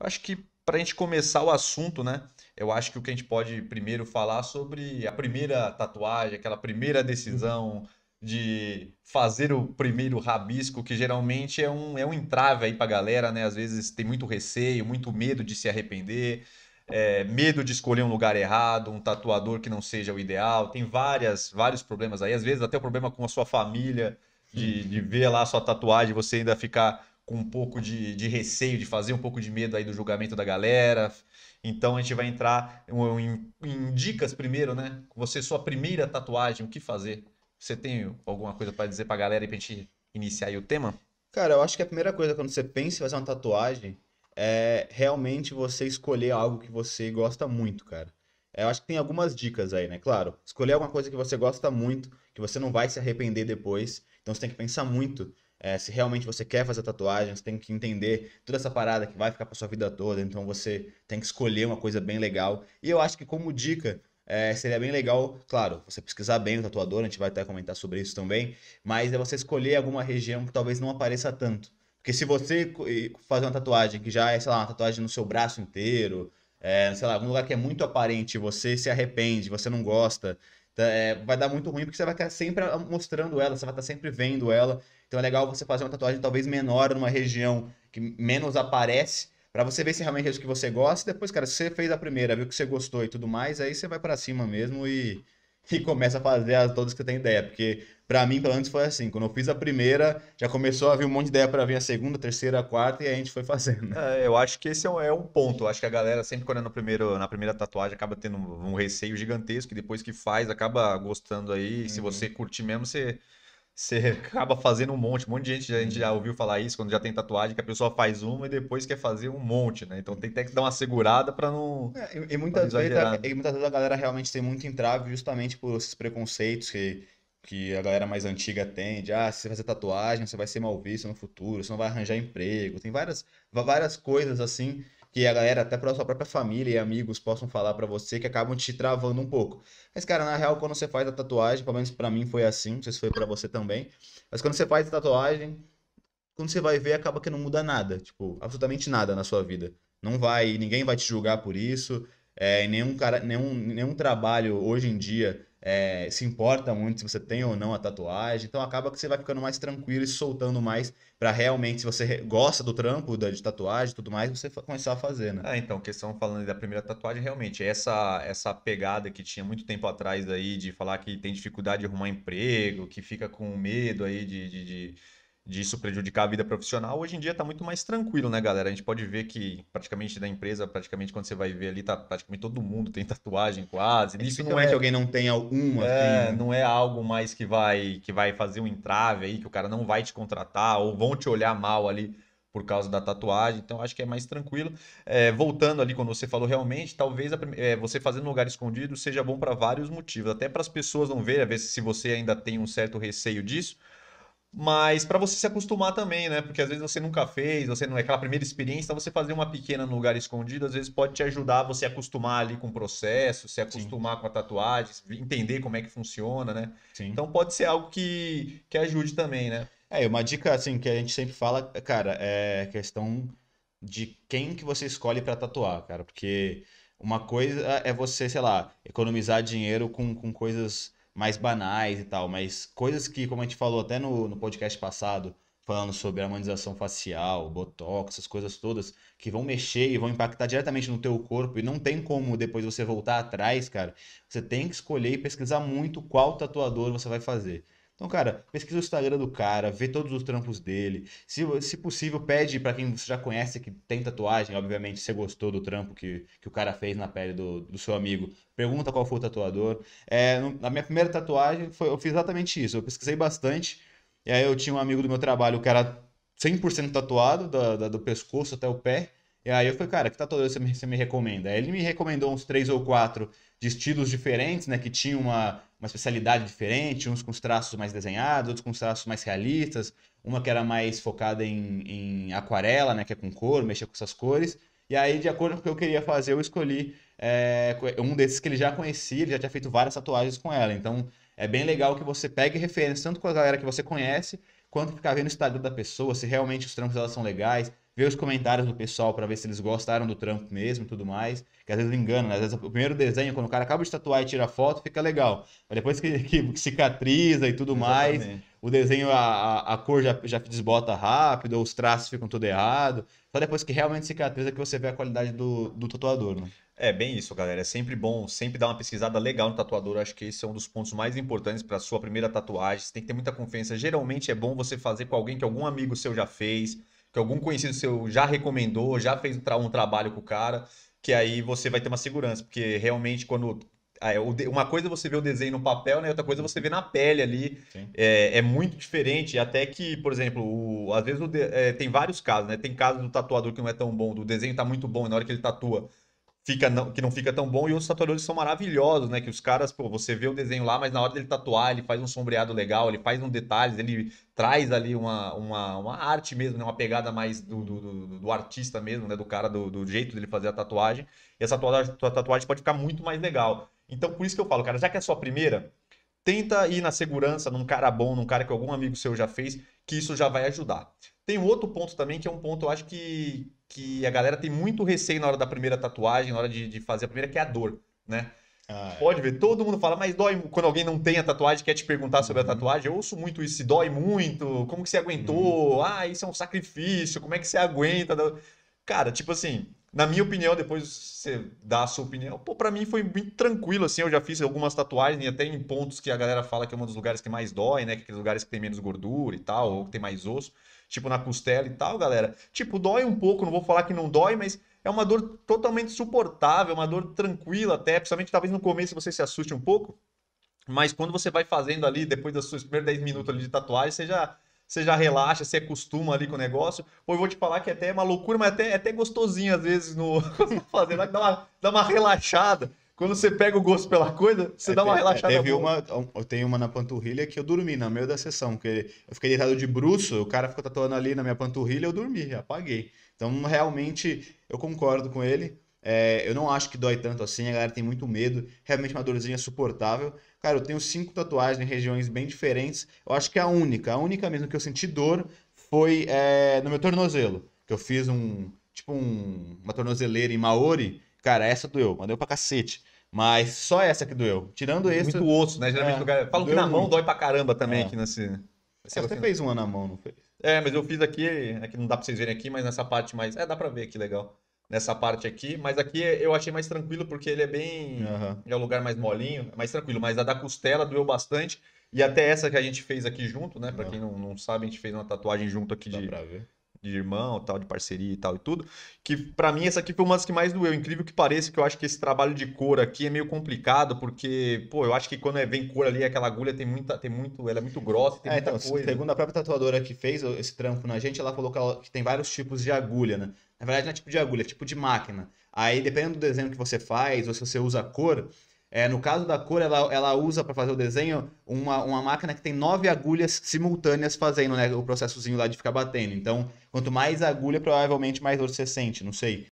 Acho que para a gente começar o assunto, né? Eu acho que o que a gente pode primeiro falar sobre a primeira tatuagem, aquela primeira decisão de fazer o primeiro rabisco, que geralmente é um, é um entrave aí para galera, né? Às vezes tem muito receio, muito medo de se arrepender, é, medo de escolher um lugar errado, um tatuador que não seja o ideal. Tem várias, vários problemas aí. Às vezes até o problema com a sua família, de, de ver lá a sua tatuagem e você ainda ficar com um pouco de, de receio de fazer, um pouco de medo aí do julgamento da galera. Então a gente vai entrar em, em dicas primeiro, né? Você, sua primeira tatuagem, o que fazer? Você tem alguma coisa para dizer para a galera aí para a gente iniciar aí o tema? Cara, eu acho que a primeira coisa quando você pensa em fazer uma tatuagem é realmente você escolher algo que você gosta muito, cara. É, eu acho que tem algumas dicas aí, né? Claro, escolher alguma coisa que você gosta muito, que você não vai se arrepender depois. Então você tem que pensar muito é, se realmente você quer fazer tatuagem, você tem que entender toda essa parada que vai ficar para sua vida toda, então você tem que escolher uma coisa bem legal. E eu acho que como dica, é, seria bem legal, claro, você pesquisar bem o tatuador, a gente vai até comentar sobre isso também, mas é você escolher alguma região que talvez não apareça tanto. Porque se você fazer uma tatuagem que já é, sei lá, uma tatuagem no seu braço inteiro, é, sei lá, algum lugar que é muito aparente, você se arrepende, você não gosta, tá, é, vai dar muito ruim porque você vai estar sempre mostrando ela, você vai estar sempre vendo ela então é legal você fazer uma tatuagem talvez menor numa região que menos aparece, para você ver se realmente é isso que você gosta. E depois, cara, se você fez a primeira, viu que você gostou e tudo mais, aí você vai para cima mesmo e, e começa a fazer as, todas que você tem ideia. Porque para mim, pelo menos, foi assim. Quando eu fiz a primeira, já começou a vir um monte de ideia para vir a segunda, terceira, a quarta, e a gente foi fazendo. É, eu acho que esse é um, é um ponto. Eu acho que a galera, sempre quando é no primeiro, na primeira tatuagem, acaba tendo um, um receio gigantesco, e depois que faz, acaba gostando aí. Uhum. Se você curtir mesmo, você você acaba fazendo um monte, um monte de gente, a gente já ouviu falar isso quando já tem tatuagem, que a pessoa faz uma e depois quer fazer um monte, né? Então tem que, ter que dar uma segurada para não. É, e, e, muitas vezes, né? e muitas vezes a galera realmente tem muito entrave justamente por esses preconceitos que, que a galera mais antiga tem, de ah, se você fazer tatuagem, você vai ser mal visto no futuro, você não vai arranjar emprego. Tem várias, várias coisas assim que a galera, até para sua própria família e amigos, possam falar para você que acabam te travando um pouco. Mas, cara, na real, quando você faz a tatuagem, pelo menos para mim foi assim, não sei se foi para você também, mas quando você faz a tatuagem, quando você vai ver, acaba que não muda nada, tipo, absolutamente nada na sua vida. Não vai, ninguém vai te julgar por isso, é, nenhum, cara, nenhum, nenhum trabalho hoje em dia é, se importa muito se você tem ou não a tatuagem, então acaba que você vai ficando mais tranquilo e soltando mais para realmente, se você gosta do trampo, da, de tatuagem e tudo mais, você começar a fazer, né? Ah, então, questão falando da primeira tatuagem, realmente, essa essa pegada que tinha muito tempo atrás aí de falar que tem dificuldade de arrumar emprego, que fica com medo aí de, de, de disso prejudicar a vida profissional, hoje em dia está muito mais tranquilo, né, galera? A gente pode ver que praticamente da empresa, praticamente quando você vai ver ali, tá praticamente todo mundo tem tatuagem quase. É Isso não é, é que alguém não tenha uma assim, É, assim. não é algo mais que vai que vai fazer um entrave aí, que o cara não vai te contratar ou vão te olhar mal ali por causa da tatuagem, então acho que é mais tranquilo. É, voltando ali quando você falou realmente, talvez a, é, você fazendo lugar escondido seja bom para vários motivos, até para as pessoas não verem, a ver se você ainda tem um certo receio disso, mas para você se acostumar também, né? Porque às vezes você nunca fez, você não é aquela primeira experiência, então você fazer uma pequena no lugar escondido, às vezes pode te ajudar a você acostumar ali com o processo, se acostumar Sim. com a tatuagem, entender como é que funciona, né? Sim. Então pode ser algo que, que ajude também, né? É, uma dica assim que a gente sempre fala, cara, é questão de quem que você escolhe para tatuar, cara, porque uma coisa é você, sei lá, economizar dinheiro com, com coisas mais banais e tal, mas coisas que, como a gente falou até no, no podcast passado, falando sobre harmonização facial, botox, essas coisas todas, que vão mexer e vão impactar diretamente no teu corpo e não tem como depois você voltar atrás, cara. Você tem que escolher e pesquisar muito qual tatuador você vai fazer. Então, cara, pesquisa o Instagram do cara, vê todos os trampos dele. Se, se possível, pede para quem você já conhece que tem tatuagem, obviamente, se você gostou do trampo que, que o cara fez na pele do, do seu amigo. Pergunta qual foi o tatuador. É, na minha primeira tatuagem, foi, eu fiz exatamente isso. Eu pesquisei bastante. E aí eu tinha um amigo do meu trabalho, que era 100% tatuado, da, da, do pescoço até o pé. E aí eu falei, cara, que tatuador tá você me, você me recomenda? Aí ele me recomendou uns três ou quatro de estilos diferentes, né? Que tinham uma, uma especialidade diferente, uns com os traços mais desenhados, outros com os traços mais realistas, uma que era mais focada em, em aquarela, né? Que é com cor, mexer com essas cores. E aí, de acordo com o que eu queria fazer, eu escolhi é, um desses que ele já conhecia, ele já tinha feito várias tatuagens com ela. Então, é bem legal que você pegue referência tanto com a galera que você conhece, quanto ficar vendo o estado da pessoa, se realmente os trampos dela são legais, ver os comentários do pessoal para ver se eles gostaram do trampo mesmo e tudo mais. Que às vezes engana, né? Às vezes o primeiro desenho, quando o cara acaba de tatuar e tira foto, fica legal. Mas depois que, que cicatriza e tudo Exatamente. mais, o desenho, a, a cor já, já desbota rápido, os traços ficam tudo errado. Só depois que realmente cicatriza que você vê a qualidade do, do tatuador, né? É bem isso, galera. É sempre bom, sempre dar uma pesquisada legal no tatuador. acho que esse é um dos pontos mais importantes para sua primeira tatuagem. Você tem que ter muita confiança. Geralmente é bom você fazer com alguém que algum amigo seu já fez que algum conhecido seu já recomendou, já fez um trabalho com o cara, que aí você vai ter uma segurança, porque realmente quando é, uma coisa é você vê o desenho no papel, né? Outra coisa é você vê na pele ali. É, é, muito diferente. Até que, por exemplo, o, às vezes de, é, tem vários casos, né? Tem casos do tatuador que não é tão bom, do desenho tá muito bom, e na hora que ele tatua, fica não, que não fica tão bom e outros tatuadores são maravilhosos, né? Que os caras, pô, você vê o desenho lá, mas na hora dele tatuar, ele faz um sombreado legal, ele faz um detalhe, ele traz ali uma, uma, uma arte mesmo, né? Uma pegada mais do, do, do artista mesmo, né? Do cara, do, do, jeito dele fazer a tatuagem. E essa tatuagem, tatuagem pode ficar muito mais legal. Então, por isso que eu falo, cara, já que é a sua primeira, tenta ir na segurança, num cara bom, num cara que algum amigo seu já fez, que isso já vai ajudar. Tem um outro ponto também, que é um ponto, eu acho que, que a galera tem muito receio na hora da primeira tatuagem, na hora de, de fazer a primeira, que é a dor, né? Ah, é. Pode ver, todo mundo fala, mas dói quando alguém não tem a tatuagem, quer te perguntar sobre a uhum. tatuagem. Eu ouço muito isso, dói muito, como que você aguentou? Uhum. Ah, isso é um sacrifício, como é que você aguenta? Cara, tipo assim, na minha opinião, depois você dá a sua opinião, pô, pra mim foi muito tranquilo, assim, eu já fiz algumas tatuagens, até em pontos que a galera fala que é um dos lugares que mais dói, né, que é aqueles lugares que tem menos gordura e tal, ou que tem mais osso, tipo na costela e tal, galera. Tipo, dói um pouco, não vou falar que não dói, mas é uma dor totalmente suportável, uma dor tranquila até, principalmente talvez no começo você se assuste um pouco, mas quando você vai fazendo ali, depois dos seus primeiros 10 minutos ali de tatuagem, você já você já relaxa, você acostuma ali com o negócio. Ou eu vou te falar que é até é uma loucura, mas até, é até gostosinho às vezes no tá fazendo, dá uma, dá uma relaxada. Quando você pega o gosto pela coisa, você é, dá uma é, é, relaxada. Teve uma, eu tenho uma na panturrilha que eu dormi no meio da sessão, porque eu fiquei deitado de bruxo, o cara ficou tatuando ali na minha panturrilha, eu dormi, apaguei. Então, realmente, eu concordo com ele. É, eu não acho que dói tanto assim, a galera tem muito medo. Realmente uma dorzinha suportável. Cara, eu tenho cinco tatuagens em regiões bem diferentes. Eu acho que a única, a única mesmo que eu senti dor foi é, no meu tornozelo. Que eu fiz um, tipo um, uma tornozeleira em Maori. Cara, essa doeu, mas deu pra cacete. Mas só essa que doeu. Tirando esse. Muito osso, né? Geralmente é, lugar... falam que na mão muito. dói pra caramba também é. aqui nesse. Você até fez uma na mão, não fez? É, mas eu fiz aqui, é que não dá pra vocês verem aqui, mas nessa parte mais. É, dá pra ver que legal nessa parte aqui, mas aqui eu achei mais tranquilo porque ele é bem. Uhum. É um lugar mais molinho, mais tranquilo. Mas a da costela doeu bastante. E até essa que a gente fez aqui junto, né? Pra uhum. quem não, não sabe, a gente fez uma tatuagem junto aqui Dá de, de irmão, tal, de parceria e tal e tudo. Que para mim essa aqui foi uma das que mais doeu. Incrível que pareça, que eu acho que esse trabalho de cor aqui é meio complicado, porque, pô, eu acho que quando é, vem cor ali, aquela agulha tem muita, tem muito, ela é muito grossa, tem é, muita então, coisa. Segundo a própria tatuadora que fez esse trampo na gente, ela falou que, ela, que tem vários tipos de agulha, né? Na verdade, não é tipo de agulha, é tipo de máquina. Aí, dependendo do desenho que você faz, ou se você usa cor, é, no caso da cor, ela, ela usa para fazer o desenho uma, uma máquina que tem nove agulhas simultâneas fazendo né, o processozinho lá de ficar batendo. Então, quanto mais agulha, provavelmente mais dor você sente, não sei.